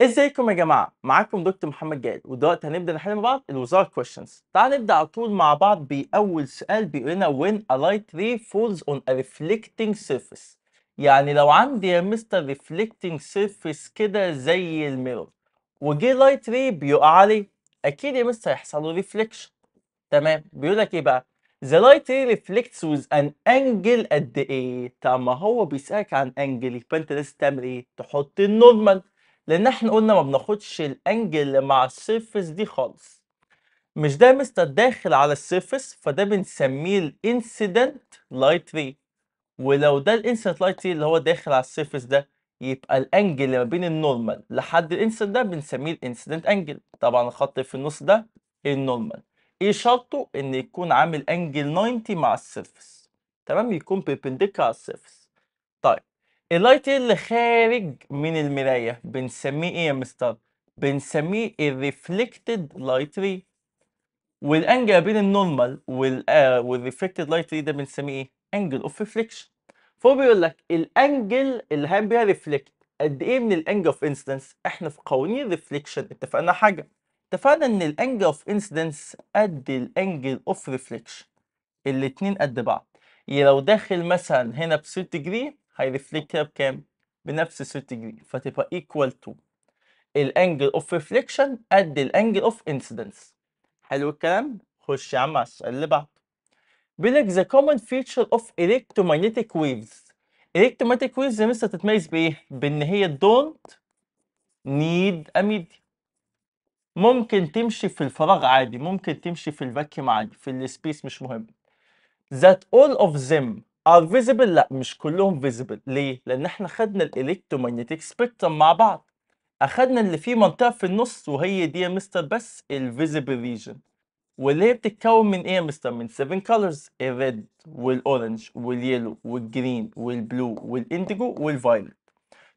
ازيكم يا جماعه معاكم دكتور محمد جاد ودلوقتي هنبدا نحل مع بعض الوزاره كويشنز تعال نبدا على طول مع بعض باول سؤال بيقول لنا when a light ray falls on a reflecting surface يعني لو عندي يا مستر reflecting surface كده زي الميرور وجي لايت ري بيقع عليه اكيد يا مستر هيحصل له ريفليكشن تمام بيقول لك ايه بقى The light ray reflects with an angle قد ايه؟ طب ما هو بيسألك عن انجل يبقى انت لازم تعمل ايه؟ تحط النورمال لان احنا قلنا ما بناخدش الانجل مع السيرفس دي خالص مش ده مستر داخل على السيرفس فده بنسميه الانسيدنت لايت ري ولو ده الانسيدنت لايت ري اللي هو داخل على السيرفس ده يبقى الانجل اللي ما بين النورمال لحد الانسيدنت ده بنسميه الانسيدنت انجل طبعا الخط في النص ده النورمال ايه شرطه ان يكون عامل انجل 90 مع السيرفس تمام يكون بيربنديكولار على السيرفس طيب اللايت اللي خارج من المراية بنسميه ايه يا مستر؟ بنسميه الريفلكتد لايت ري والانجل بين النورمال والريفلكتد لايت ري ده بنسميه ايه؟ انجل اوف ريفليكشن فهو بيقول لك الانجل اللي هيعمل بيها ريفلكت قد ايه من الانجل اوف انسدنس؟ احنا في قوانين الريفليكشن اتفقنا حاجة اتفقنا ان الانجل اوف انسدنس قد الانجل اوف ريفليكشن الاتنين قد بعض يعني لو داخل مثلا هنا ب 6 جري هيرفلكتها بكام؟ بنفس 6 جنيه فتبقى ايكوال تو الانجل اوف ريفليكشن قد الانجل اوف انسيدنس حلو الكلام؟ خش يا عم على السؤال اللي بعده بيقول لك ذا common feature of electromagnetic waves electromagnetic waves يا مستر تتميز بايه؟ بان هي don't need a medium ممكن تمشي في الفراغ عادي ممكن تمشي في الفاكيوم عادي في السبيس مش مهم that all of them ار فيزيبل لا مش كلهم فيزيبل ليه لان احنا خدنا الالكترومغنيتيك سبيكترم مع بعض اخدنا اللي فيه منطقه في النص وهي دي يا مستر بس الفيزيبل ريجن واللي هي بتتكون من ايه يا مستر من 7 كولرز الريد والاورنج واليلو والجرين والبلو والانديجو والفايلت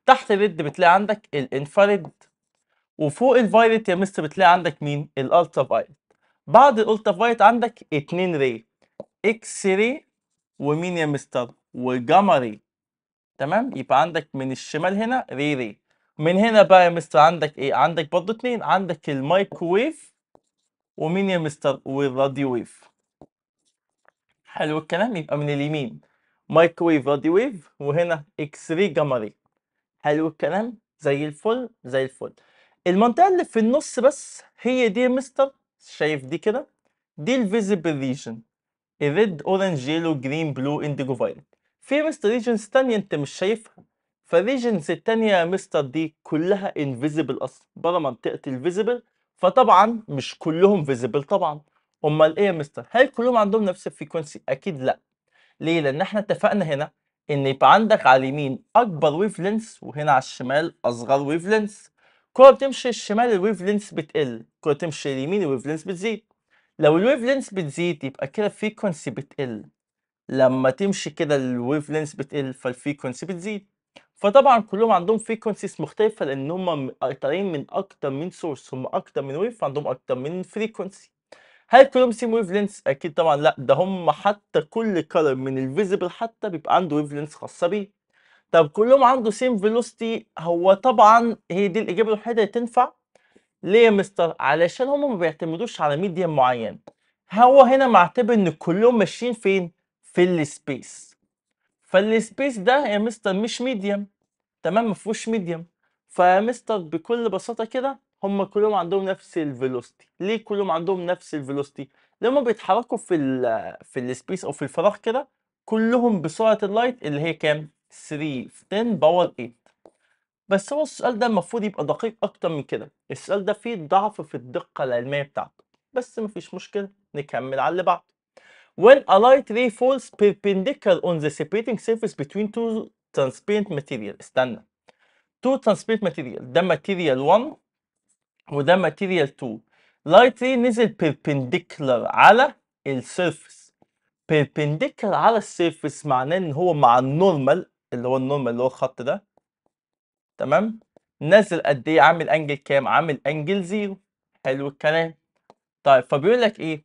تحت الريد بتلاقي عندك الانفراريد وفوق الفايلت يا مستر بتلاقي عندك مين الالترا فايلت بعد الالترا فايلت عندك اتنين ري اكس ري ومين يا مستر وجمري تمام يبقى عندك من الشمال هنا ري ري من هنا بقى يا مستر عندك ايه عندك برضه اتنين عندك المايكرويف ومين يا مستر والراديو ويف حلو الكلام يبقى من اليمين مايكرويف راديو ويف وهنا اكس ري جمري حلو الكلام زي الفل زي الفل المنطقه اللي في النص بس هي دي يا مستر شايف دي كده دي الفيزيبل ريجن الريد اورنج يلو جرين بلو انديجو فايلت في مستر ريجنز تانية انت مش شايفها فالريجنز التانية يا مستر دي كلها انفيزبل اصلا برا منطقة الفيزبل فطبعا مش كلهم فيزبل طبعا امال ايه يا مستر هل كلهم عندهم نفس الفريكونسي اكيد لا ليه لان احنا اتفقنا هنا ان يبقى عندك على اليمين اكبر ويف لينس وهنا على الشمال اصغر ويف لينس كل بتمشي الشمال الويف لينس بتقل كل بتمشي اليمين الويف لينس بتزيد لو الويف لينس بتزيد يبقى كده الفريكونسي بتقل لما تمشي كده الويف لينس بتقل فالفريكونسي بتزيد فطبعا كلهم عندهم فريكونسيز مختلفه لان هم طالعين من اكتر من سورس هم اكتر من ويف عندهم اكتر من فريكونسي هل كلهم سيم ويف لينس اكيد طبعا لا ده هم حتى كل كلر من الفيزيبل حتى بيبقى عنده ويف لينس خاصه بيه طب كلهم عنده سيم فيلوستي هو طبعا هي دي الاجابه الوحيده اللي تنفع ليه يا مستر علشان هما ما بيعتمدوش على ميديم معين هو هنا معتبر ان كلهم ماشيين فين في السبيس فالسبيس ده يا مستر مش ميديم تمام ما فيهوش ميديم فيا مستر بكل بساطه كده هم كلهم عندهم نفس الفيلوستي ليه كلهم عندهم نفس الفيلوستي؟ لما بيتحركوا في ال في السبيس او في الفراغ كده كلهم بسرعه اللايت اللي هي كام 3 في 10 باور 8 بس هو السؤال ده المفروض يبقى دقيق اكتر من كده السؤال ده فيه ضعف في الدقة العلمية بتاعته بس مفيش مشكلة نكمل على اللي بعده When a light ray falls perpendicular on the separating surface between two transparent material استنى two transparent material ده material 1 وده material 2 light ray نزل perpendicular على surface perpendicular على surface معناه ان هو مع النورمال اللي هو النورمال اللي هو الخط ده تمام نزل قد ايه عامل انجل كام عامل انجل زيرو حلو الكلام طيب فبيقول لك ايه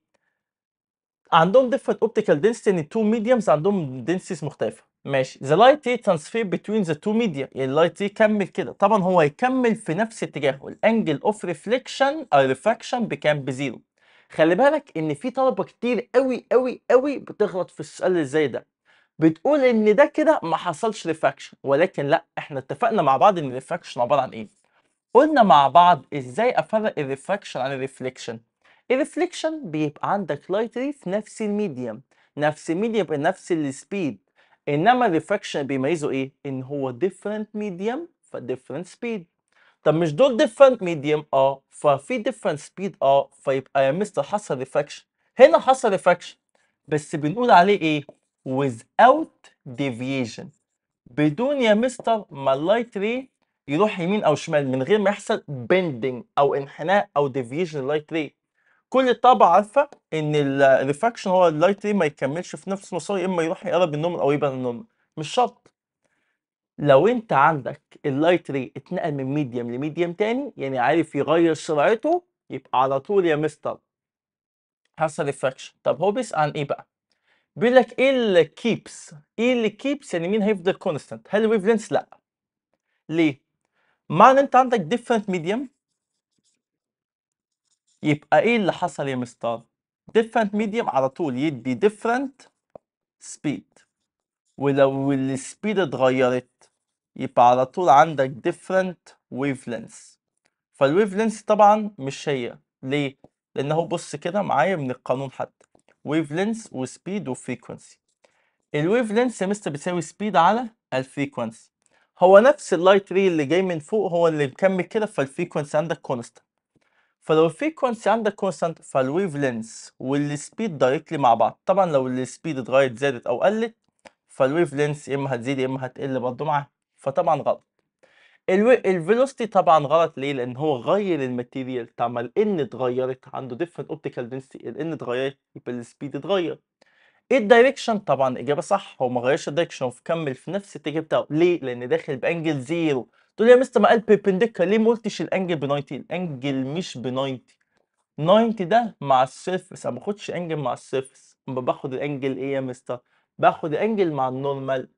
عندهم ديفرنت اوبتيكال دنسيتي ان تو ميديمز عندهم دنسيتيز مختلفه ماشي ذا لايت ray ترانسفير بتوين ذا تو ميديا يعني اللايت ray كمل كده طبعا هو هيكمل في نفس اتجاهه الانجل اوف ريفليكشن او ريفراكشن بكام بزيرو خلي بالك ان في طلبه كتير قوي قوي قوي بتغلط في السؤال اللي زي ده بتقول ان ده كده ما حصلش ريفاكشن ولكن لا احنا اتفقنا مع بعض ان الريفاكشن عباره عن ايه قلنا مع بعض ازاي افرق الريفاكشن عن الريفليكشن الريفليكشن بيبقى عندك لايت ري في نفس الميديم نفس الميديم بنفس السبيد انما الريفاكشن بيميزه ايه ان هو ديفرنت ميديم فديفرنت سبيد طب مش دول ديفرنت ميديم اه ففي ديفرنت سبيد اه فيبقى يا مستر حصل ريفاكشن هنا حصل ريفاكشن بس بنقول عليه ايه without deviation بدون يا مستر ما اللايت ري يروح يمين او شمال من غير ما يحصل bending او انحناء او deviation اللايت ري كل الطابعة عارفة ان الريفراكشن هو اللايت ري ما يكملش في نفس مساره يا اما يروح يقرب النورمال او يبعد النورمال مش شرط لو انت عندك اللايت ري اتنقل من ميديم لميديم تاني يعني عارف يغير سرعته يبقى على طول يا مستر حصل ريفراكشن طب هو بيسأل عن ايه بقى بيقول لك ايه اللي كيبس ايه اللي كيبس يعني مين هيفضل كونستانت هل الويف لينث لا ليه مع ان انت عندك ديفرنت ميديم يبقى ايه اللي حصل يا مستر ديفرنت ميديم على طول يدي ديفرنت سبيد ولو السبيد اتغيرت يبقى على طول عندك ديفرنت ويف لينث فالويف لينث طبعا مش هي ليه لان بص كده معايا من القانون حتى ويف وسبيد وفريكونسي الويف يا مستر بتساوي سبيد على الفريكونسي هو نفس اللايت ري اللي جاي من فوق هو اللي مكمل كده فالفريكونسي عندك كونستانت فلو الفريكونسي عندك كونستانت فالويف والسبيد دايركتلي مع بعض طبعا لو السبيد اتغيرت زادت او قلت فالويف يا اما هتزيد يا اما هتقل برضه معاها فطبعا غلط الفيلوستي طبعا غلط ليه لان هو غير الماتيريال بتاع ما الان اتغيرت عنده ديفرنت اوبتيكال دنسيتي الان اتغيرت يبقى السبيد اتغير إيه الدايركشن طبعا اجابه صح هو ما غيرش الدايركشن وكمل في نفس الاتجاه بتاعه ليه لان داخل بانجل زيرو تقول لي يا مستر ما قال بيبنديكا ليه ما قلتش الانجل ب 90 الانجل مش ب 90 90 ده مع السيرفس انا ما باخدش انجل مع السيرفس اما باخد الانجل ايه يا مستر باخد الانجل مع النورمال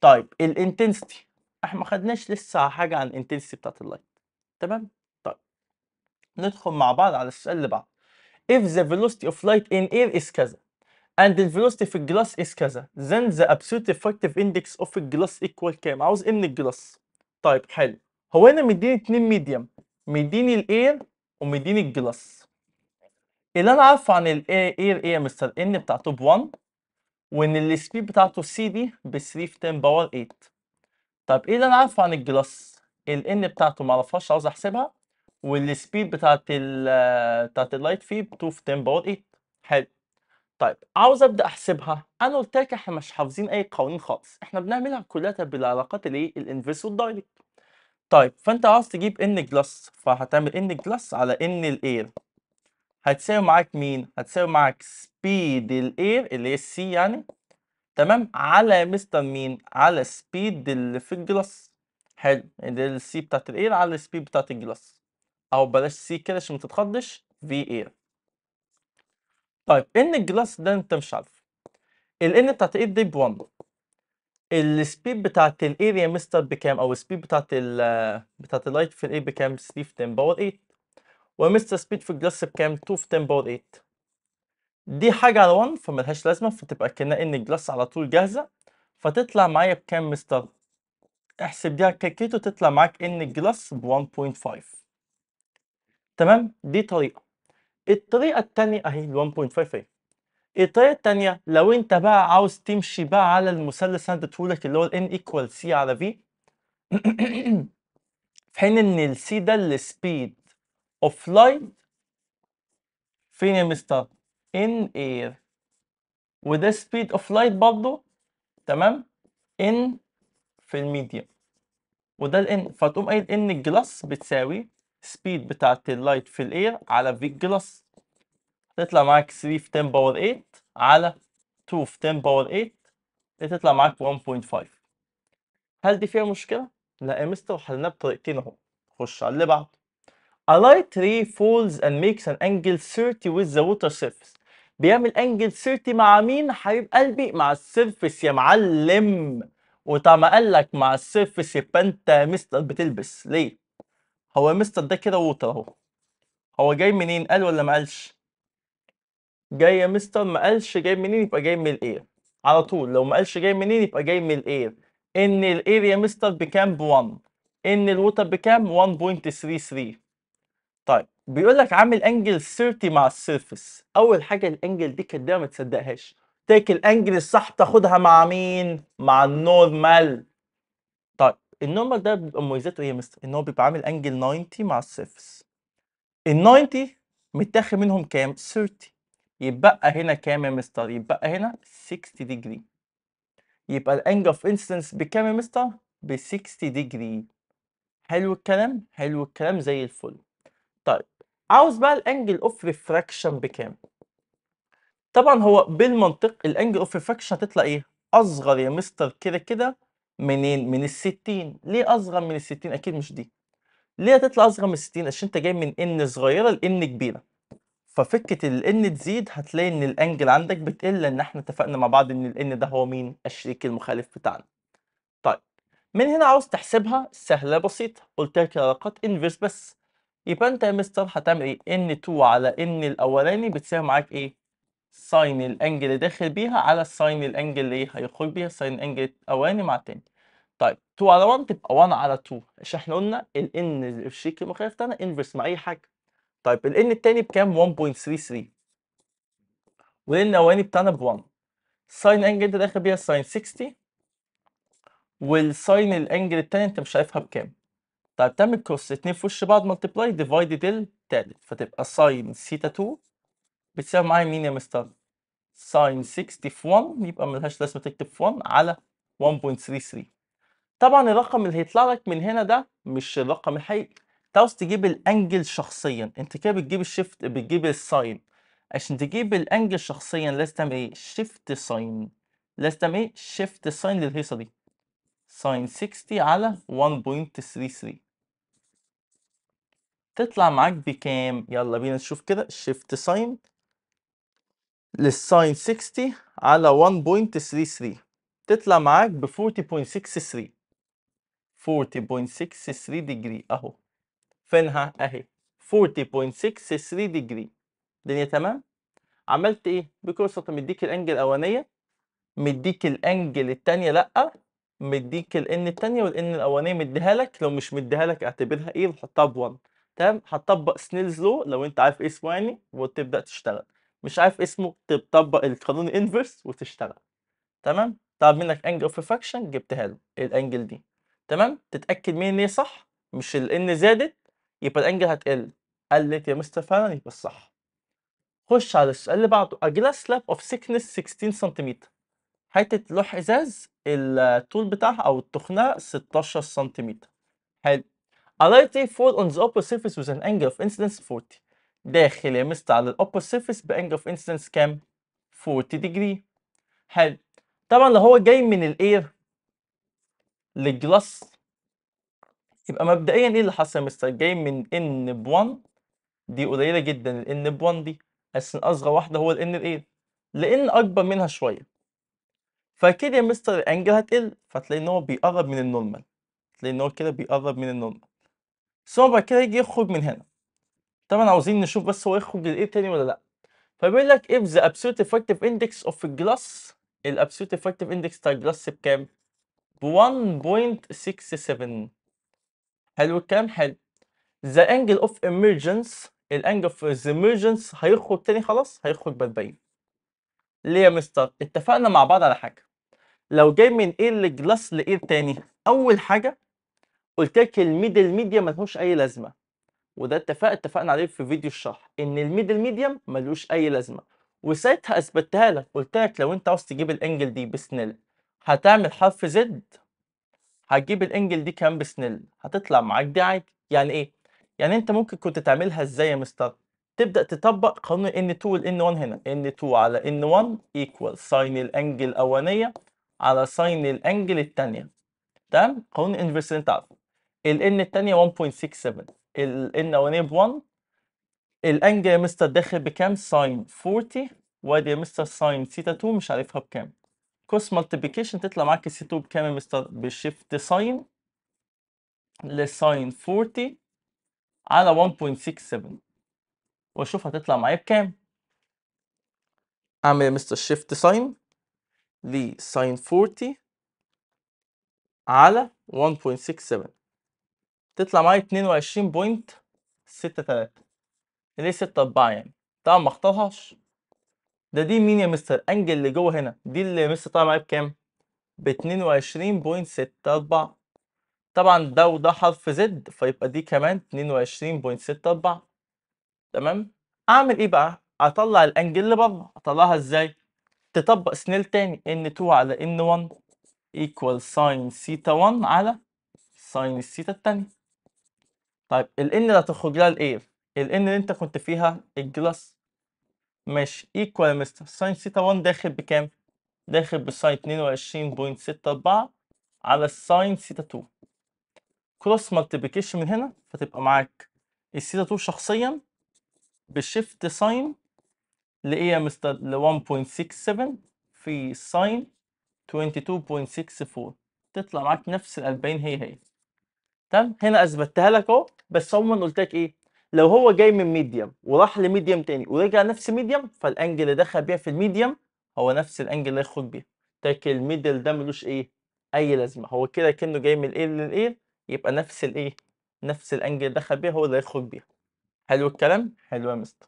طيب الانتنستي احنا ما خدناش لسه حاجه عن الانتنسيتي بتاعت اللايت تمام طيب ندخل مع بعض على السؤال اللي بعده if the velocity of light in air is كذا and the velocity في الجلاس is كذا then the absolute effective index of glass equal كام عاوز ايه من الجلاس طيب حلو هو انا مديني اتنين ميديم مديني الاير ومديني الجلاس اللي انا عارفه عن الاير ايه يا مستر ان بتاعته ب 1 وان السبيد بتاعته سي دي ب 3 في 10 باور 8 طب ايه اللي انا عارفه عن الجلاس ان بتاعته ما اعرفهاش عاوز احسبها والسبيد بتاعت ال بتاعت اللايت فيه 2 في 10 باور 8 حلو طيب عاوز ابدا احسبها انا قلت لك احنا مش حافظين اي قوانين خالص احنا بنعملها كلها بالعلاقات الايه الانفرس والدايركت طيب فانت عاوز تجيب ان جلاس فهتعمل ان جلاس على ان الاير هتساوي معاك مين هتساوي معاك سبيد الاير اللي هي السي يعني تمام على مستر مين على سبيد اللي في الجلاس حلو اللي السي بتاعت الاير على السبيد بتاعت الجلاس او بلاش سي كده عشان ما تتخضش في اير طيب ان الجلاس ده انت مش عارفه الان بتاعت الاير دي ب 1 السبيد بتاعت الاير يا مستر بكام او السبيد بتاعت ال بتاعت اللايت في الاير بكام 3 في 10 باور 8 ومستر سبيد في الجلاس بكام 2 في 10 باور 8 دي حاجة على 1 فملهاش لازمة فتبقى كأنها ان الجلاس على طول جاهزة فتطلع معايا بكام مستر؟ احسب دي على الكاكيتو تطلع معاك ان الجلاس ب 1.5 تمام دي طريقة الطريقة التانية اهي ال 1.5 اهي الطريقة التانية لو انت بقى عاوز تمشي بقى على المثلث اللي انا اديتهولك اللي هو ال n equal c على v في حين ان ال c ده speed of light فين يا مستر؟ in air وده speed of light برضه تمام in في الميديا وده n فتقوم قايل ان الجلاس بتساوي speed بتاعة اللايت في الاير على v الجلاس تطلع معاك 3 في 10 باور 8 على 2 في 10 باور 8 تطلع معاك 1.5 هل دي فيها مشكلة؟ لا يا مستر حلناها بطريقتين اهو خش على اللي بعده A light ray falls and makes an angle 30 with the water surface بيعمل انجل 30 مع مين حبيب قلبي مع السيرفس يا معلم وطالما قال لك مع السيرفس يبقى انت مستر بتلبس ليه هو مستر ده كده ووتر اهو هو جاي منين قال ولا ما قالش جاي يا مستر ما قالش جاي منين يبقى جاي من الاير على طول لو ما قالش جاي منين يبقى جاي من الاير ان الاير يا مستر بكام ب 1 ان الووتر بكام 1.33 طيب بيقول لك عامل انجل 30 مع السيرفس اول حاجه الانجل دي كانت ما تصدقهاش تاك الانجل الصح تاخدها مع مين مع النورمال طيب النورمال ده بيبقى مميزاته ايه يا مستر ان هو بيبقى عامل انجل 90 مع السيرفس ال 90 متاخد منهم كام 30 يتبقى هنا كام يا مستر يتبقى هنا 60 ديجري يبقى الانجل اوف انسنس بكام يا مستر ب 60 ديجري حلو الكلام حلو الكلام زي الفل طيب عاوز بقى الانجل اوف ريفراكشن بكام طبعا هو بالمنطق الانجل اوف ريفراكشن هتطلع ايه اصغر يا مستر كده كده منين من الستين ليه اصغر من الستين اكيد مش دي ليه هتطلع اصغر من الستين عشان انت جاي من ان صغيره لان كبيره ففكه الان تزيد هتلاقي ان الانجل عندك بتقل لان احنا اتفقنا مع بعض ان الان ده هو مين الشريك المخالف بتاعنا طيب من هنا عاوز تحسبها سهله بسيطه قلت لك علاقات انفيرس بس يبقى انت يا مستر هتعمل ايه ان 2 على ان الاولاني بتساوي معاك ايه ساين الانجل اللي داخل بيها على الساين الانجل اللي هيخرج بيها الساين الانجل الاولاني مع التاني طيب 2 على 1 تبقى 1 على 2 عشان احنا قلنا الان اللي في الشريك المخالف بتاعنا انفرس مع اي حاجه طيب الان التاني بكام 1.33 والان الاولاني بتاعنا ب 1 ساين انجل اللي داخل بيها ساين 60 والساين الانجل التاني انت مش عارفها بكام طيب تعمل كروس اتنين في وش بعض ملتبلاي ديفايدد التالت فتبقى ساين سيتا 2 بتساوي معايا مين يا مستر؟ ساين 60 في 1 يبقى ملهاش لازمه تكتب في 1 على 1.33 طبعا الرقم اللي هيطلع لك من هنا ده مش الرقم الحقيقي انت عاوز تجيب الانجل شخصيا انت كده بتجيب الشيفت بتجيب الساين عشان تجيب الانجل شخصيا لازم تعمل ايه؟ شيفت ساين لازم تعمل ايه؟ شيفت ساين للهيصه دي ساين 60 على 1.33 تطلع معاك بكام يلا بينا نشوف كده شيفت ساين للساين 60 على 1.33 تطلع معاك ب 40.63 40.63 ديجري اهو فينها اهي 40.63 ديجري الدنيا تمام عملت ايه بساطة مديك الانجل الاولانيه مديك الانجل الثانيه لا مديك n التانية n الأولانية مديها لك لو مش مديها لك اعتبرها إيه وحطها ب1 تمام هتطبق سنيلز لو لو أنت عارف إيه اسمه يعني وتبدأ تشتغل مش عارف اسمه تطبق القانون الانفرس وتشتغل تمام طلب منك انجل اوف ريفراكشن جبتها له إيه الانجل دي تمام تتاكد مين ان هي صح مش n زادت يبقى الانجل هتقل قلت يا مستر فعلا يبقى الصح خش على السؤال اللي بعده a glass slab of thickness 16 سنتيمتر حته لوح ازاز الطول بتاعها او التخنه 16 سنتيمتر حلو A light ray fall on the upper surface with an angle of incidence 40 داخل يا مستر على surface سيرفيس بانجل اوف انسيدنس كام 40 ديجري حلو طبعا لو هو جاي من الاير للجلاس يبقى مبدئيا ايه اللي حصل يا مستر جاي من ان ب 1 دي قليله جدا ان ب 1 دي بس اصغر واحده هو ان الاير لان اكبر منها شويه فكده مستر الانجل هتقل فتلاقي ان هو بيقرب من النورمال تلاقي ان هو كده بيقرب من النورمال ثم بعد كده يجي يخرج من هنا طبعا عاوزين نشوف بس هو يخرج للايه تاني ولا لا فبيقول لك if the absolute effective index of الجلاس absolute effective index بتاع الجلاس بكام؟ ب 1.67 حلو الكلام حلو the angle of emergence الانجل اوف the emergence هيخرج تاني خلاص هيخرج ب 40 ليه يا مستر اتفقنا مع بعض على حاجه لو جاي من ايد لجلاس لايد تاني اول حاجه قلت لك الميدل ميديا ملهوش اي لازمه وده اتفق اتفقنا عليه في فيديو الشرح ان الميدل ميديم ملوش اي لازمه وساعتها اثبتها لك قلت لك لو انت عاوز تجيب الانجل دي بسنل هتعمل حرف زد هتجيب الانجل دي كام بسنل هتطلع معاك دي عادي يعني ايه يعني انت ممكن كنت تعملها ازاي يا مستر تبدا تطبق قانون ان 2 وال 1 هنا ان 2 علي ان N1 ايكوال ساين الانجل الاولانيه على ساين الانجل الثانيه تمام قانون الانفرس اللي انت عارفه ال N الثانيه 1.67 ال N الاولانيه ب 1 الانجل يا مستر داخل بكام ساين 40 وادي يا مستر ساين ثيتا 2 مش عارفها بكام كوس مالتيبيكيشن تطلع معاك سي 2 بكام يا مستر بشيفت ساين لساين 40 على 1.67 واشوف هتطلع معايا بكام اعمل يا مستر شيفت ساين دي ساين 40 على 1.67 تطلع معايا 22.63 ليه 6 4 يعني طبعا ما اختارهاش ده دي مين يا مستر انجل اللي جوه هنا دي اللي مستر طالع معايا بكام ب 22.64 طبعا ده وده حرف زد فيبقى دي كمان 22.64 تمام اعمل ايه بقى اطلع الانجل اللي بره اطلعها ازاي تطبق سنيل تاني ان 2 على ان 1 ايكوال ساين ثيتا 1 على ساين ثيتا التانية طيب ال ان اللي هتخرج لها الايه ال ان اللي انت كنت فيها الجلاس ماشي ايكوال يا مستر ساين ثيتا 1 داخل بكام داخل بساين 22.64 على ساين ثيتا 2 كروس مالتيبيكيشن من هنا فتبقى معاك الثيتا 2 شخصيا بشيفت ساين لإيه يا مستر؟ ل 1.67 في ساين 22.64 تطلع معاك نفس ال 40 هي هي تمام هنا اثبتها لك اهو بس عموما قلت لك ايه لو هو جاي من ميديم وراح لميديم تاني ورجع نفس ميديم فالانجل اللي دخل بيها في الميديم هو نفس الانجل اللي هيخرج بيها تاك الميدل ده ملوش ايه اي لازمه هو كده كانه جاي من الايه للايه يبقى نفس الايه نفس الانجل اللي دخل بيها هو اللي هيخرج بيها حلو الكلام حلو يا مستر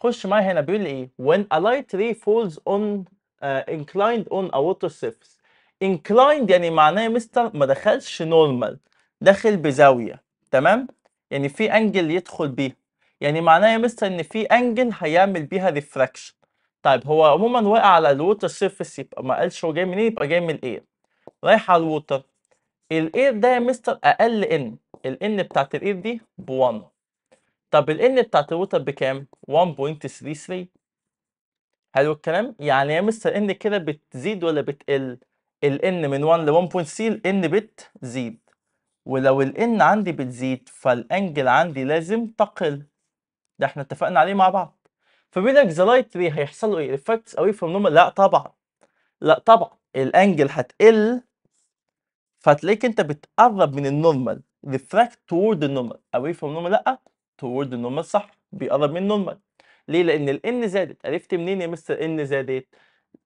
خش معايا هنا بيقول لي ايه when a light ray falls on uh, inclined on a water surface inclined يعني معناه يا مستر ما دخلش نورمال داخل بزاويه تمام يعني في انجل يدخل بيه يعني معناه يا مستر ان في انجل هيعمل بيها ريفراكشن طيب هو عموما واقع على الووتر سيرفيس يبقى ما قالش هو جاي منين يبقى جاي من الاير رايح على الووتر الاير ده يا مستر اقل ان الان بتاعت الاير دي ب 1 طب ال N بتاعت الوتر بكام؟ 1.33 حلو الكلام؟ يعني يا مستر N كده بتزيد ولا بتقل؟ ال N من 1 ل 1.3 ال N بتزيد ولو ال N عندي بتزيد فالأنجل عندي لازم تقل ده احنا اتفقنا عليه مع بعض فبيقول لك ذا لايت ري هيحصل له ايه؟ ريفكتس اوي فروم نورمال؟ لا طبعا لا طبعا الانجل هتقل فتلاقيك انت بتقرب من النورمال ريفراكت تورد النورمال اوي فروم نورمال لا toward the normal صح بيقرب من normal ليه لان ال n زادت عرفت منين يا مستر n زادت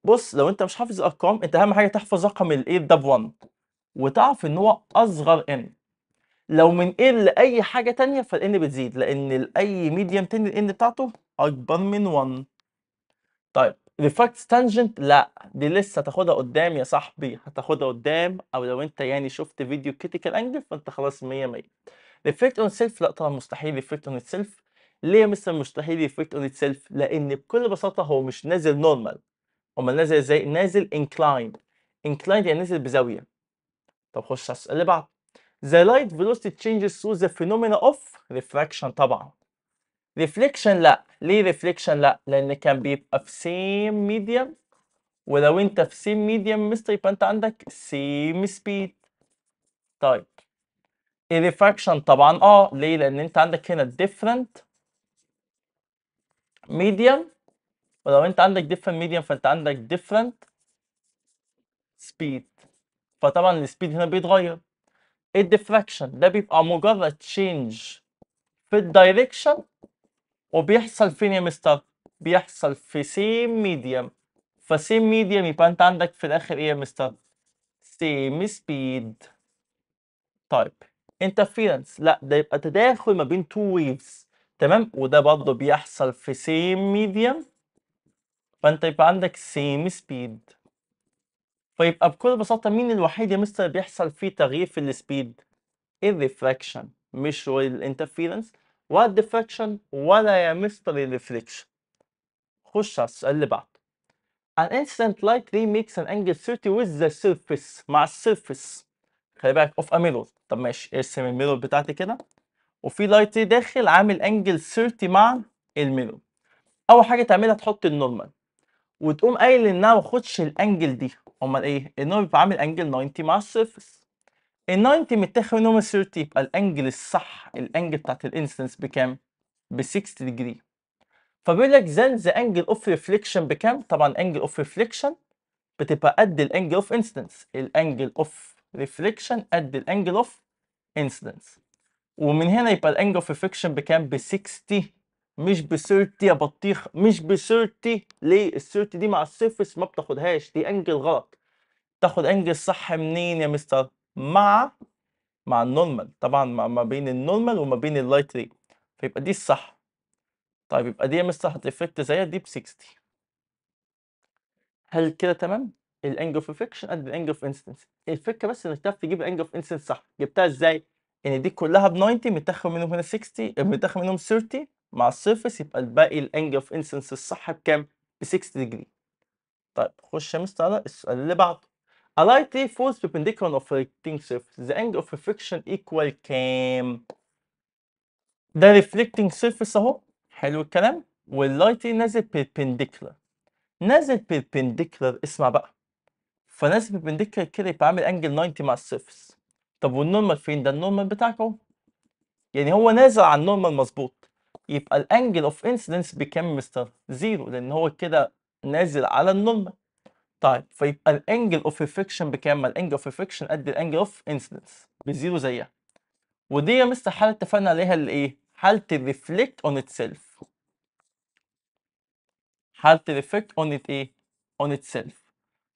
بص لو انت مش حافظ الارقام انت اهم حاجه تحفظ رقم ال a ده ب 1 وتعرف ان هو اصغر n لو من n لاي حاجه تانية فال n بتزيد لان لاي ميديم تاني ال n بتاعته اكبر من 1 طيب ريفراكت تانجنت لا دي لسه هتاخدها قدام يا صاحبي هتاخدها قدام او لو انت يعني شفت فيديو كريتيكال انجل فانت خلاص 100 100 ريفلكت اون سيلف لا طبعا مستحيل ريفلكت اون سيلف ليه يا مستر مستحيل ريفلكت اون سيلف لان بكل بساطه هو مش نازل نورمال امال نازل ازاي نازل انكلايند انكلايند يعني نازل بزاويه طب خش على السؤال اللي بعده The light velocity changes through the phenomena of refraction طبعا reflection لا ليه reflection لا لان كان بيبقى في same medium ولو انت في same medium مستر يبقى انت عندك same speed طيب الريفراكشن طبعا اه ليه لان انت عندك هنا ديفرنت ميديم ولو انت عندك ديفرنت ميديم فانت عندك ديفرنت سبيد فطبعا السبيد هنا بيتغير الديفراكشن ده بيبقى مجرد تشينج في الدايركشن وبيحصل فين يا مستر بيحصل في سيم ميديم فسيم ميديم يبقى انت عندك في الاخر ايه يا مستر سيم سبيد طيب interference لا ده يبقى تداخل ما بين تو waves تمام وده برضه بيحصل في same medium فانت يبقى عندك same speed فيبقى بكل بساطة مين الوحيد يا مستر بيحصل فيه تغيير في السبيد الريفراكشن مش الانترفيرنس ولا الديفراكشن ولا يا مستر الريفليكشن خش على السؤال اللي بعده An instant light ray makes an angle 30 with the surface مع السيرفيس خلي بالك اوف ا ميرور طب ماشي ارسم الميرور بتاعتي كده وفي لايت داخل عامل انجل 30 مع الميرور اول حاجه تعملها تحط النورمال وتقوم قايل انها ما خدش الانجل دي امال ايه النورمال بيبقى عامل انجل 90 مع السيرفس ال 90 متاخد منهم ال 30 يبقى الانجل الصح الانجل بتاعت الانستنس بكام ب 60 ديجري فبيقول لك زين ذا انجل اوف ريفليكشن بكام طبعا انجل اوف ريفليكشن بتبقى قد الانجل اوف انستنس الانجل اوف reflection قد الانجل angle of incidence ومن هنا يبقى الانجل اوف ريفليكشن بكام ب 60 مش ب 30 يا بطيخ مش ب 30 ليه ال 30 دي مع السيرفس ما بتاخدهاش دي انجل غلط تاخد انجل صح منين يا مستر مع مع النورمال طبعا ما بين النورمال وما بين اللايت ري فيبقى دي الصح طيب يبقى دي يا مستر هتفكت زيها دي ب 60 هل كده تمام الانج اوف ريفليكشن قد الانج اوف انستنس الفكره بس انك تعرف تجيب الانج اوف انستنس صح جبتها ازاي؟ ان دي كلها ب 90 متاخر منهم هنا 60 متاخر منهم 30 مع السيرفس يبقى الباقي الانج اوف انستنس الصح بكام؟ ب 60 ديجري طيب خش يا مستر على السؤال اللي بعده light ray falls perpendicular a reflecting surface the angle of reflection equal كام؟ ده reflecting surface اهو حلو الكلام واللايت نازل perpendicular نازل perpendicular اسمع بقى فلازم دي كده يبقى عامل انجل 90 مع السيرفس طب والنورمال فين ده النورمال بتاعك اهو يعني هو نازل على النورمال مظبوط يبقى الانجل اوف انسيدنس بكام مستر زيرو لان هو كده نازل على النورمال طيب فيبقى الانجل اوف ريفكشن بكام الانجل اوف ريفكشن قد الانجل اوف انسيدنس بزيرو زيها ودي يا مستر حاله اتفقنا عليها اللي ايه حاله الريفلكت اون اتسيلف حاله الريفليكت اون ات ايه اون اتسيلف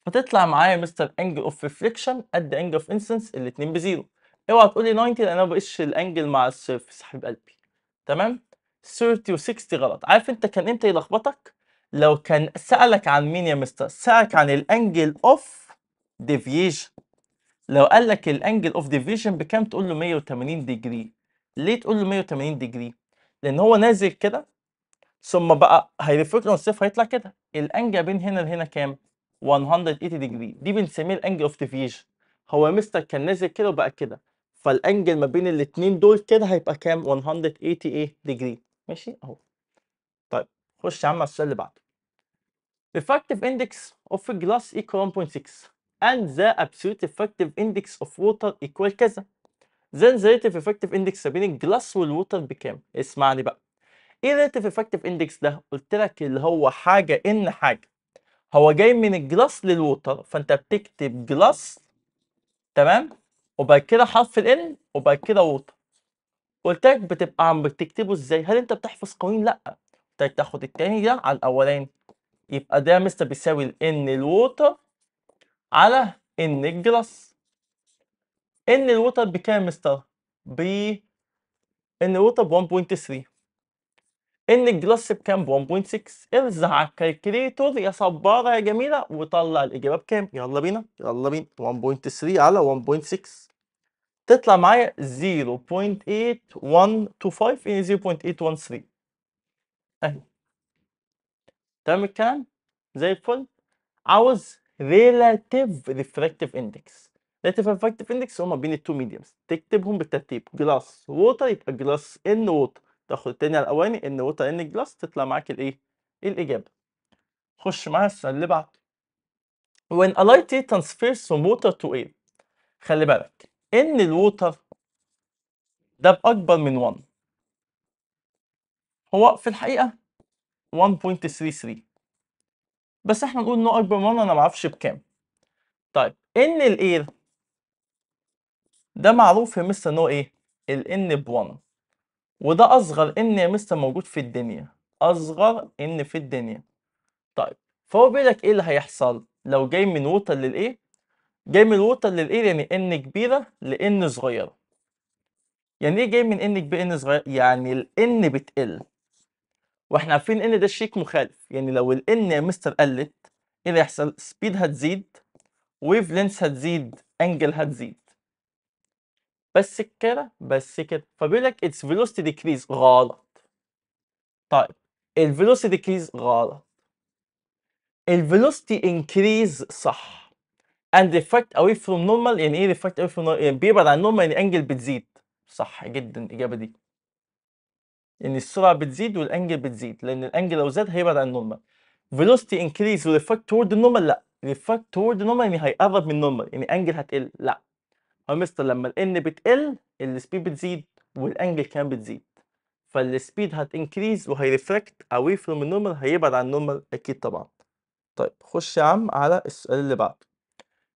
هتطلع معايا مستر انجل اوف ريفليكشن قد انجل اوف انسنس الاثنين بزيرو اوعى تقول لي 90 لان انا بقش الانجل مع السيرفس حبيب قلبي تمام 30 و60 غلط عارف انت كان امتى يلخبطك لو كان سالك عن مين يا مستر سالك عن الانجل اوف ديفيجن لو قال لك الانجل اوف ديفيجن بكام تقول له 180 ديجري ليه تقول له 180 ديجري لان هو نازل كده ثم بقى هيرفلكت لو الصفر هيطلع كده الانجل بين هنا لهنا كام 180 ديجري دي بنسميه الانجل اوف ديفيجن هو مستر كان نازل كده وبقى كده فالانجل ما بين الاتنين دول كده هيبقى كام 180 ديجري ماشي اهو طيب خش يا عم على السؤال اللي بعده effective index of glass equal 1.6 and the absolute effective index of water equal كذا then the relative effective index بين الجلاس والووتر بكام اسمعني بقى ايه relative effective index ده قلت لك اللي هو حاجه ان حاجه هو جاي من الجلاس للوتر فانت بتكتب جلاس تمام وبعد كده حرف ان وبعد كده ووتر قلت لك بتبقى عم بتكتبه ازاي هل انت بتحفظ قوانين لا قلت تاخد التاني ده على الاولاني يبقى ده مستر بيساوي ان الوتر على ان الجلاس ان الوتر بكام مستر ب ان الوتر ب 1.3 ان الجلاس بكام 1.6 ارزع على الكالكليتور يا صباره يا جميله وطلع الاجابه بكام يلا بينا يلا بينا 1.3 على 1.6 تطلع معايا 0.8125 يعني 0.813 اهي تمام الكلام زي الفل عاوز ريلاتيف ريفراكتيف اندكس ريلاتيف ريفراكتيف اندكس هما بين التو ميديمز تكتبهم بالترتيب جلاس ووتر يبقى جلاس ان ووتر تاخد التاني على الاواني ان ووتر ان جلاس تطلع معاك الايه الاجابه خش معايا السؤال اللي بعده when a light ray transfers from water to air خلي بالك ان الووتر ده باكبر من 1 هو في الحقيقه 1.33 بس احنا نقول انه اكبر من 1 انا ما اعرفش بكام طيب ان الاير ده معروف يا مستر إيه؟ ان هو ايه ان ب 1 وده اصغر ان يا مستر موجود في الدنيا اصغر ان في الدنيا طيب فهو بيقول لك ايه اللي هيحصل لو جاي من ووتر للايه جاي من ووتر للايه يعني ان كبيره لان صغيره يعني ايه جاي من ان كبير ان صغير يعني الان بتقل واحنا عارفين ان ده شيك مخالف يعني لو الان يا مستر قلت ايه اللي هيحصل سبيد هتزيد ويف لينس هتزيد انجل هتزيد بس كده بس كده فبيقول لك اتس فيلوسيتي ديكريز غلط طيب الفيلوسيتي ديكريز غلط الفيلوسيتي انكريز صح اند ريفراكت اواي فروم نورمال يعني ايه ريفراكت اواي فروم يعني بيبعد عن النورمال يعني الانجل بتزيد صح جدا الاجابه دي يعني السرعه بتزيد والانجل بتزيد لان الانجل لو زاد هيبعد عن النورمال فيلوسيتي انكريز ريفراكت تورد النورمال لا ريفراكت تورد النورمال يعني هيقرب من النورمال يعني انجل هتقل لا يا آه، مستر لما الان بتقل السبيد بتزيد والانجل كمان بتزيد فالسبيد هتنكريز وهيرفراكت اوي فروم النورمال هيبعد عن النورمال اكيد طبعا طيب خش يا عم على السؤال اللي بعده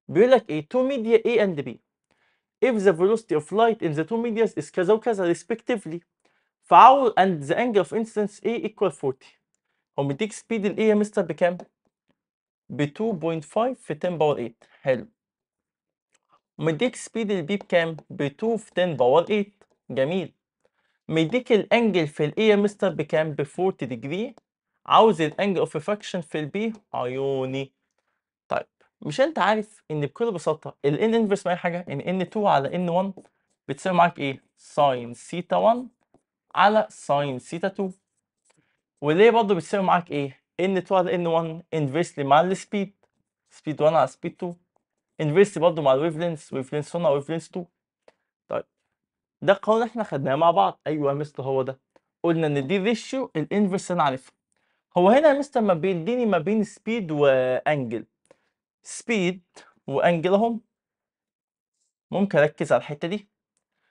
بيقول لك ايه تو media A and B if the velocity of light in the two media is كذا وكذا respectively for hour and the angle of incidence A equal 40 هو مديك سبيد ال A يا مستر بكام؟ ب 2.5 في 10 باور 8 حلو مديك سبيد البي بكام ب 2 في 10 باور 8 جميل مديك الانجل في الاي يا مستر بكام ب 40 ديجري عاوز الانجل اوف فاكشن في البي عيوني طيب مش انت عارف ان بكل بساطه الان انفرس معايا حاجه ان ان 2 على ان 1 بتساوي معاك ايه ساين سيتا 1 على ساين سيتا 2 وليه برضه بتساوي معاك ايه ان 2 على ان 1 انفرسلي مع السبيد سبيد 1 على سبيد 2 انفيرس برضه مع الويف لينس ويف لينس 1 ويف لينس 2 طيب ده القانون احنا خدناه مع بعض ايوه يا مستر هو ده قلنا ان دي ريشيو الانفيرس انا عارفها هو هنا يا مستر ما بيديني ما بين سبيد وانجل سبيد وانجل اهم ممكن اركز على الحته دي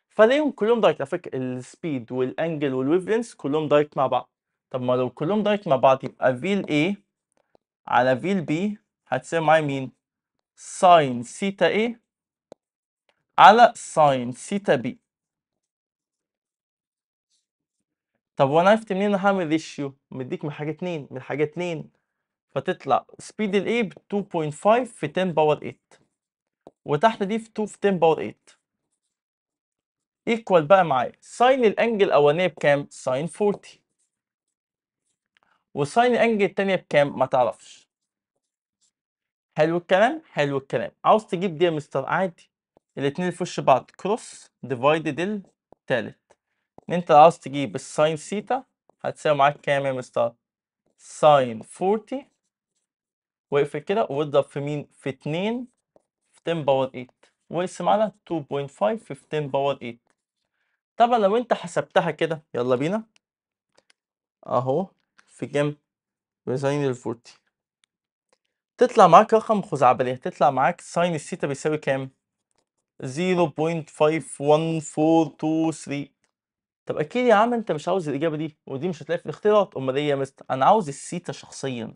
فليهم كلهم دايركت على فكره السبيد والانجل والويف لينس كلهم دايركت مع بعض طب ما لو كلهم دايركت مع بعض يبقى في ال A على في ال B هتساوي معايا مين ساين سيتا ايه على ساين سيتا بي طب وانا عرفت منين انا هعمل ريشيو مديك من حاجه 2 من حاجه 2 فتطلع سبيد الاي ب 2.5 في 10 باور 8 وتحت دي في 2 في 10 باور 8 ايكوال بقى معايا ساين الانجل الاولانيه بكام؟ ساين 40 وساين الانجل الثانيه بكام؟ ما تعرفش حلو الكلام حلو الكلام عاوز تجيب دي يا مستر عادي الاتنين في وش بعض كروس ديفايدد التالت ان انت عاوز تجيب الساين سيتا هتساوي معاك كام يا مستر ساين 40 واقفل كده واضرب في مين في 2 في 10 باور 8 واقسم على 2.5 في 10 باور 8 طبعا لو انت حسبتها كده يلا بينا اهو في كام بزين ال 40 تطلع معاك رقم خزعبلية تطلع معاك ساين الثيتا بيساوي كام؟ 0.51423 طب اكيد يا عم انت مش عاوز الاجابه دي ودي مش هتلاقي في الاختيارات امال ايه يا مستر انا عاوز الثيتا شخصيا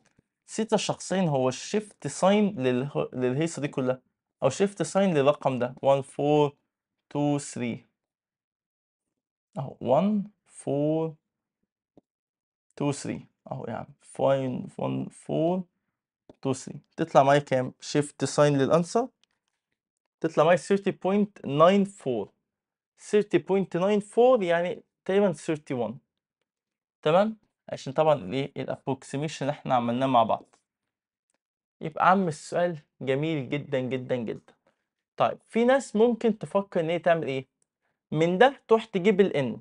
الثيتا شخصيا هو الشيفت ساين لله... للهيصه دي كلها او شيفت ساين للرقم ده 1423 اهو 1423 اهو يا عم 514 2 3 تطلع معايا كام شيفت ساين للانسر تطلع معايا 30.94 30.94 يعني تقريبا 31 تمام عشان طبعا الايه الابروكسيميشن احنا عملناه مع بعض يبقى عم السؤال جميل جدا جدا جدا طيب في ناس ممكن تفكر ان هي تعمل ايه من ده تروح تجيب الان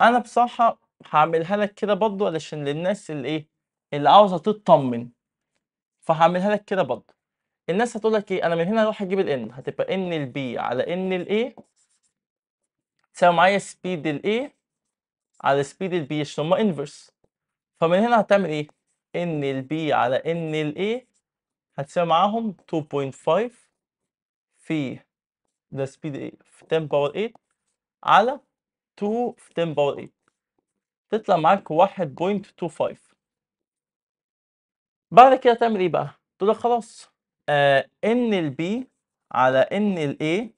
انا بصراحه هعملها لك كده برضه علشان للناس اللي ايه اللي عاوزه تطمن فهعملها لك كده برضه الناس هتقول لك ايه انا من هنا هروح اجيب الان هتبقى ان البي على ان الاي تساوي معايا سبيد الاي على سبيد البي ثم انفرس فمن هنا هتعمل ايه ان البي على ان الاي هتساوي معاهم 2.5 في ذا سبيد ايه في 10 باور 8 على 2 في 10 باور 8 تطلع معاك 1.25 بعد كده تعمل ايه بقى تقول خلاص آه ان البي على ان الاي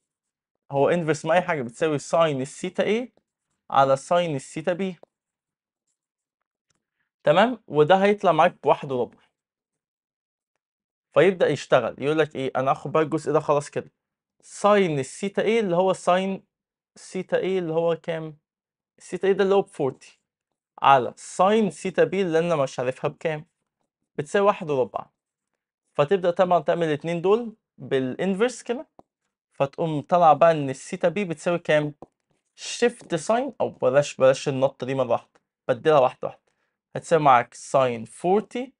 هو انفرس ما اي حاجه بتساوي ساين الثيتا اي على ساين الثيتا بي تمام وده هيطلع معاك بواحد وربع فيبدا يشتغل يقول لك ايه انا اخد بقى الجزء ده خلاص كده ساين الثيتا اي اللي هو ساين ثيتا اي اللي هو كام الثيتا اي ده اللي هو ب 40 على ساين ثيتا بي اللي انا مش عارفها بكام بتساوي واحد وربع فتبدأ طبعا تعمل الاتنين دول بالانفرس كده فتقوم طالع بقى ان الثيتا بي بتساوي كام؟ شيفت ساين او بلاش بلاش النط دي مرة واحدة بدلها واحدة واحدة هتساوي معاك ساين 40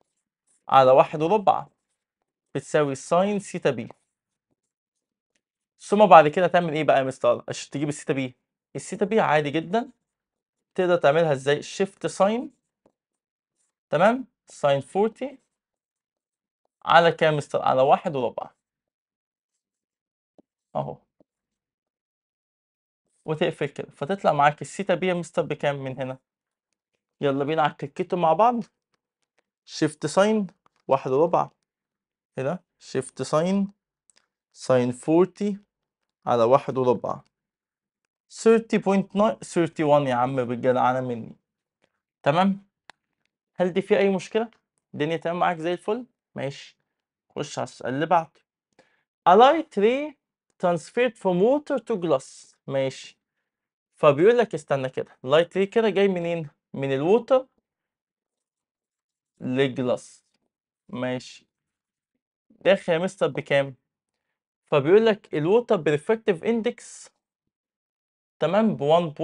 على واحد وربع بتساوي ساين ثيتا بي ثم بعد كده تعمل ايه بقى يا مستر عشان تجيب الثيتا بي؟ الثيتا بي عادي جدا تقدر تعملها ازاي؟ شيفت ساين تمام ساين 40 على كام مستر على واحد وربع اهو وتقفل كده فتطلع معاك السيتا بي يا مستر بكام من هنا يلا بينا على الكليكتهم مع بعض شيفت ساين واحد وربع هنا شيفت ساين ساين 40 على واحد وربع 30.9 31 يا عم بالجدعنة مني تمام هل دي في اي مشكله الدنيا تمام معاك زي الفل ماشي خش على السؤال اللي بعده light 3 transferred from water to glass ماشي فبيقول لك استنى كده light 3 كده جاي منين من الووتر للجلاس ماشي داخل يا مستر بكام فبيقول لك الووتر بريفراكتيف اندكس تمام ب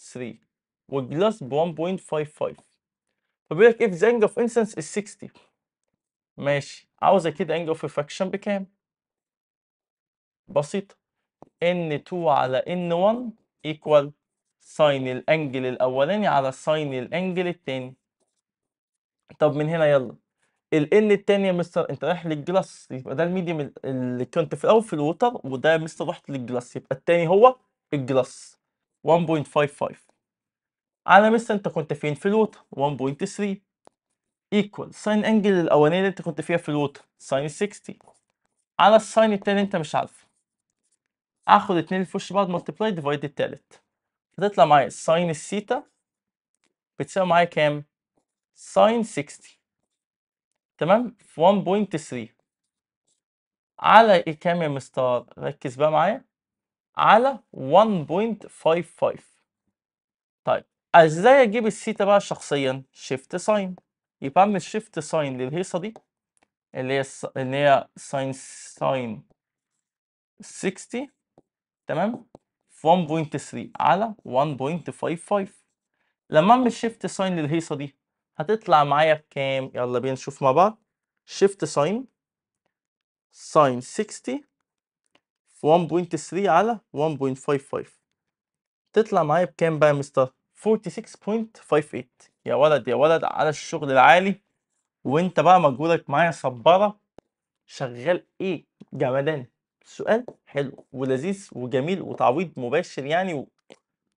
1.3 والجلاس ب 1.55 فبيقول لك if the angle of از is 60 ماشي عاوز كده angle of refraction بكام؟ بسيطة n2 على n1 equal ساين الانجل الاولاني على ساين الانجل التاني طب من هنا يلا الان التاني يا مستر انت رايح للجلاس يبقى ده الميديم اللي كنت في الاول في الوتر وده يا مستر رحت للجلاس يبقى التاني هو الجلاس 1.55 على مثل انت كنت فين في الوتر 1.3 ايكوال ساين انجل الاولانيه اللي انت كنت فيها في الوتر ساين 60 على الساين التاني انت مش عارفه اخد اتنين في وش بعض ملتبلاي ديفايد التالت هتطلع معايا ساين الثيتا بتساوي معايا كام؟ ساين 60 تمام؟ في 1.3 على إيه كام يا مستر؟ ركز بقى معايا على 1.55 ازاي اجيب الثيتا بقى شخصيا شيفت ساين يبقى اعمل شيفت ساين للهيصه دي اللي هي اللي هي ساين ساين 60 تمام في 1.3 على 1.55 لما اعمل شيفت ساين للهيصه دي هتطلع معايا بكام يلا بينا نشوف مع بعض شيفت ساين ساين 60 في 1.3 على 1.55 تطلع معايا بكام بقى يا مستر 46.58 يا ولد يا ولد على الشغل العالي وانت بقى مجهودك معايا صباره شغال ايه جمدان سؤال حلو ولذيذ وجميل وتعويض مباشر يعني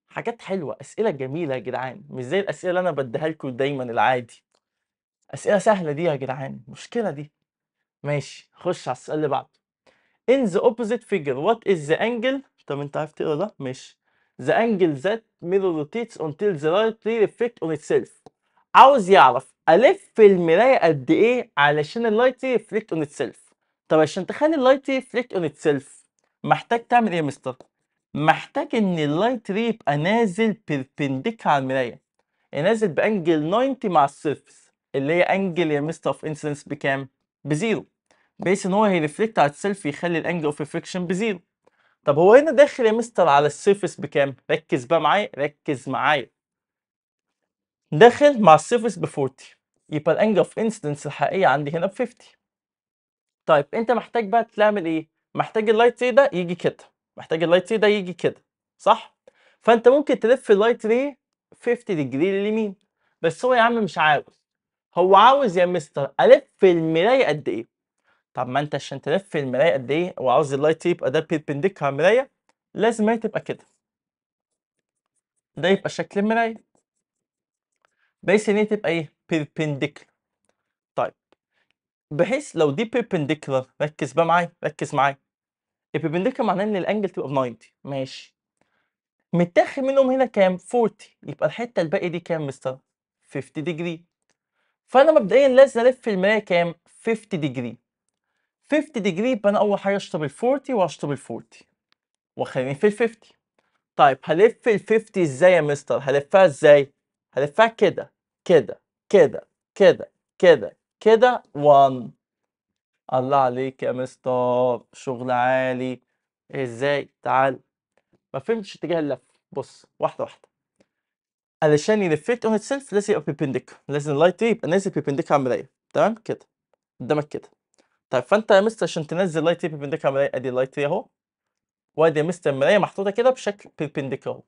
حاجات حلوه اسئله جميله يا جدعان مش زي الاسئله اللي انا بديها لكم دايما العادي اسئله سهله دي يا جدعان مشكله دي ماشي خش على السؤال اللي بعده in the opposite figure what is the angle طب انت عارف تقرا ده ماشي the angle that mirror rotates until the light ray reflect on itself عاوز يعرف الف المرايه قد ايه علشان اللايت ray reflect on itself طب عشان تخلي اللايت ray reflect on itself محتاج تعمل ايه يا مستر محتاج ان اللايت ray يبقى نازل perpendicular على المرايه يعني نازل بانجل 90 مع السيرفس اللي هي انجل يا مستر اوف انسيدنس بكام بزيرو بحيث ان هو هيرفلكت على السيلف يخلي الانجل اوف ريفليكشن بزيرو طب هو هنا داخل يا مستر على السيرفس بكام؟ ركز بقى معايا ركز معايا داخل مع السيرفس ب 40 يبقى الانجل اوف انسدنس الحقيقيه عندي هنا ب 50 طيب انت محتاج بقى تعمل ايه؟ محتاج اللايت ري ده يجي كده محتاج اللايت ري ده يجي كده صح؟ فانت ممكن تلف اللايت ري 50 ديجري لليمين بس هو يا عم مش عاوز هو عاوز يا مستر الف المرايه قد ايه؟ طب ما انت عشان تلف المرايه قد ايه وعاوز اللايت يبقى ده بيربنديكولار المرايه لازم هي تبقى كده ده يبقى شكل المرايه بحيث ان هي تبقى ايه بيربنديكولار طيب بحيث لو دي بيربنديكولار ركز بقى معايا ركز معايا البيربنديكولار معناه ان الانجل تبقى ب 90 ماشي متاخد منهم هنا كام 40 يبقى الحته الباقي دي كام مستر 50 ديجري فانا مبدئيا لازم الف المرايه كام 50 ديجري 50 ديجري يبقى انا اول حاجه اشطب ال 40 واشطب ال 40 وخليني في ال 50 طيب هلف ال 50 ازاي يا مستر هلفها ازاي هلفها كده كده كده كده كده كده 1 الله عليك يا مستر شغل عالي ازاي تعال ما فهمتش اتجاه اللف بص واحده واحده علشان يلفت اون اتسيلف لازم يبقى بيبندك لازم اللايت يبقى نازل بيبندك على المرايه تمام كده قدامك كده طيب فانت يا مستر عشان تنزل لايت تي بيربنديكولار مرايه ادي اللايت تي اهو وادي يا مستر المرايه محطوطه كده بشكل بيربنديكولار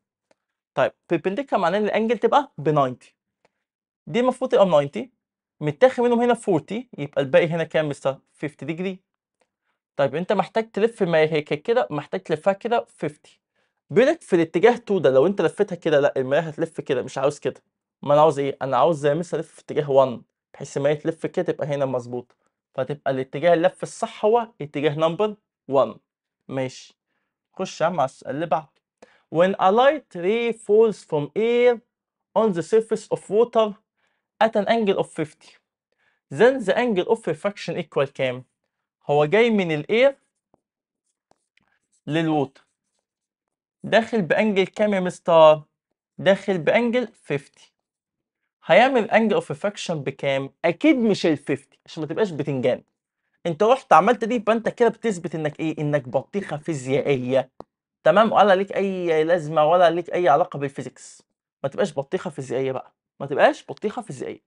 طيب بيربنديكولار معناه ان الانجل تبقى ب 90 دي المفروض تبقى ب 90 متاخد منهم هنا 40 يبقى الباقي هنا كام يا مستر 50 ديجري طيب انت محتاج تلف ما هيك كده محتاج تلفها كده 50 بيقولك في الاتجاه 2 ده لو انت لفتها كده لا المرايه هتلف كده مش عاوز كده ما انا عاوز ايه انا عاوز زي مثلا الف في اتجاه 1 بحيث ما هي تلف كده تبقى هنا مظبوطه فتبقى الاتجاه اللف الصح هو اتجاه نمبر 1 ماشي خش يا عم على السؤال اللي بعده When a light ray falls from air on the surface of water at an angle of 50 then the angle of refraction equal كام؟ هو جاي من الاير water داخل بانجل كام يا مستر؟ داخل بانجل 50 هيعمل انجل اوف افكشن بكام؟ اكيد مش ال 50 عشان ما تبقاش بتنجان انت رحت عملت دي يبقى انت كده بتثبت انك ايه؟ انك بطيخه فيزيائيه تمام ولا ليك اي لازمه ولا ليك اي علاقه بالفيزيكس ما تبقاش بطيخه فيزيائيه بقى ما تبقاش بطيخه فيزيائيه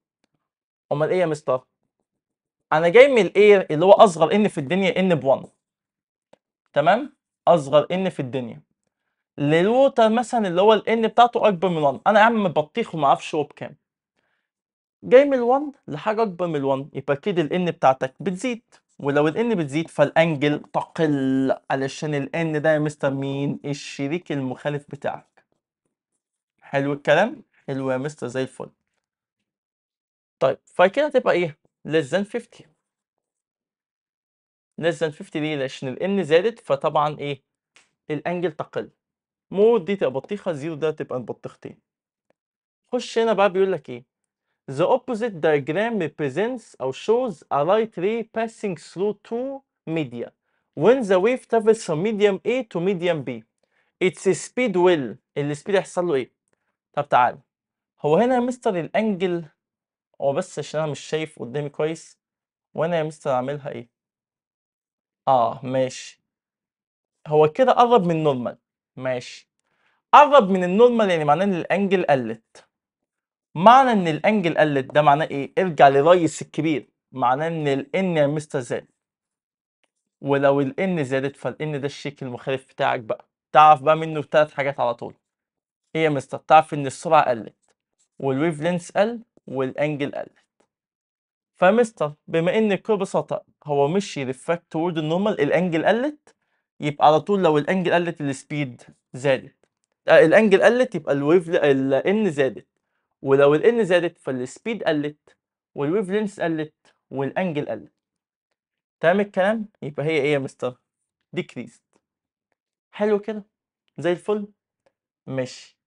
امال ايه يا مستر؟ انا جاي من الاير اللي هو اصغر ان في الدنيا ان ب 1 تمام؟ اصغر ان في الدنيا للوتر مثلا اللي هو الان بتاعته اكبر من 1 انا يا عم بطيخ وما اعرفش هو بكام جاي من ال1 لحاجه اكبر من ال1 يبقى ال n بتاعتك بتزيد ولو n بتزيد فالانجل تقل علشان n ده يا مستر مين الشريك المخالف بتاعك حلو الكلام حلو يا مستر زي الفل طيب فكده تبقى ايه less than 50 less than 50 ليه عشان n زادت فطبعا ايه الانجل تقل مود دي تبقى بطيخه زيرو ده تبقى بطيختين خش هنا بقى بيقول لك ايه The opposite diagram represents or shows a light ray passing through two media. When the wave travels from medium A to medium B, its speed will speed هيحصل له ايه؟ طب تعال هو هنا يا مستر الانجل هو بس عشان انا مش شايف قدامي كويس وانا يا مستر عاملها ايه؟ اه ماشي هو كده قرب من النورمال ماشي قرب من النورمال يعني معناه ان الانجل قلت معنى ان الانجل قلت ده معناه ايه ارجع لريس الكبير معناه ان الان يا مستر زاد ولو الان زادت فالان ده الشكل المخالف بتاعك بقى تعرف بقى منه ثلاث حاجات على طول ايه يا مستر تعرف ان السرعه قلت والويف لينس قل والانجل قلت فمستر بما ان بكل بساطه هو مشي ريفراكت تورد النورمال الانجل قلت يبقى على طول لو الانجل قلت السبيد زادت آه، الانجل قلت يبقى الويف ان زادت ولو الان زادت فالسبيد قلت والويف لينس قلت والانجل قلت تمام الكلام يبقى هي ايه يا مستر ديكريست حلو كده زي الفل ماشي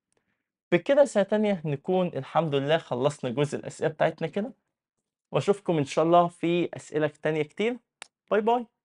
بكده سنة تانية نكون الحمد لله خلصنا جزء الأسئلة بتاعتنا كده وأشوفكم إن شاء الله في أسئلة تانية كتير باي باي